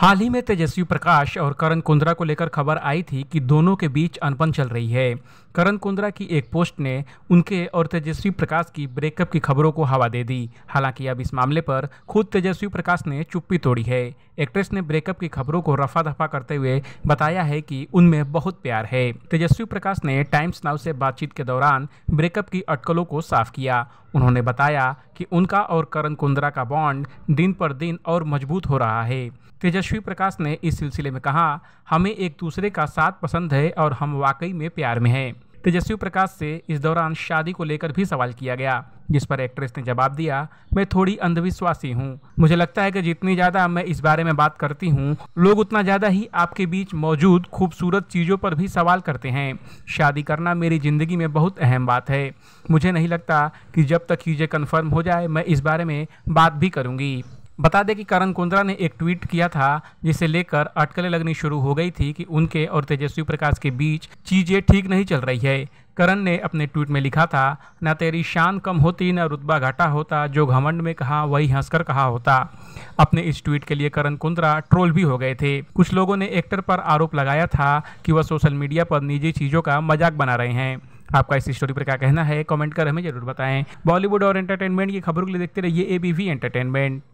हाल ही में तेजस्वी प्रकाश और करण कुंद्रा को लेकर खबर आई थी कि दोनों के बीच अनबन चल रही है करण कुंद्रा की एक पोस्ट ने उनके और तेजस्वी प्रकाश की ब्रेकअप की खबरों को हवा दे दी हालांकि अब इस मामले पर खुद तेजस्वी प्रकाश ने चुप्पी तोड़ी है एक्ट्रेस ने ब्रेकअप की खबरों को रफा दफा करते हुए बताया है कि उनमें बहुत प्यार है तेजस्वी प्रकाश ने टाइम्स नाउ से बातचीत के दौरान ब्रेकअप की अटकलों को साफ किया उन्होंने बताया कि उनका और करण कुंद्रा का बॉन्ड दिन पर दिन और मजबूत हो रहा है तेजस्वी प्रकाश ने इस सिलसिले में कहा हमें एक दूसरे का साथ पसंद है और हम वाकई में प्यार में हैं तेजस्वी प्रकाश से इस दौरान शादी को लेकर भी सवाल किया गया जिस पर एक्ट्रेस ने जवाब दिया मैं थोड़ी अंधविश्वासी हूँ मुझे लगता है कि जितनी ज़्यादा मैं इस बारे में बात करती हूँ लोग उतना ज़्यादा ही आपके बीच मौजूद खूबसूरत चीज़ों पर भी सवाल करते हैं शादी करना मेरी ज़िंदगी में बहुत अहम बात है मुझे नहीं लगता कि जब तक चीज़ें कन्फर्म हो जाए मैं इस बारे में बात भी करूँगी बता दें कि करण कुंद्रा ने एक ट्वीट किया था जिसे लेकर अटकलें लगनी शुरू हो गई थी कि उनके और तेजस्वी प्रकाश के बीच चीज़ें ठीक नहीं चल रही है करण ने अपने ट्वीट में लिखा था न तेरी शान कम होती न रुतबा घाटा होता जो घमंड में कहा वही हंसकर कहा होता अपने इस ट्वीट के लिए करण कुंद्रा ट्रोल भी हो गए थे कुछ लोगों ने एक्टर पर आरोप लगाया था कि वह सोशल मीडिया पर निजी चीज़ों का मजाक बना रहे हैं आपका इस स्टोरी पर क्या कहना है कमेंट कर हमें जरूर बताएं बॉलीवुड और एंटरटेनमेंट की खबरों के लिए देखते रहिए एबीवी एंटरटेनमेंट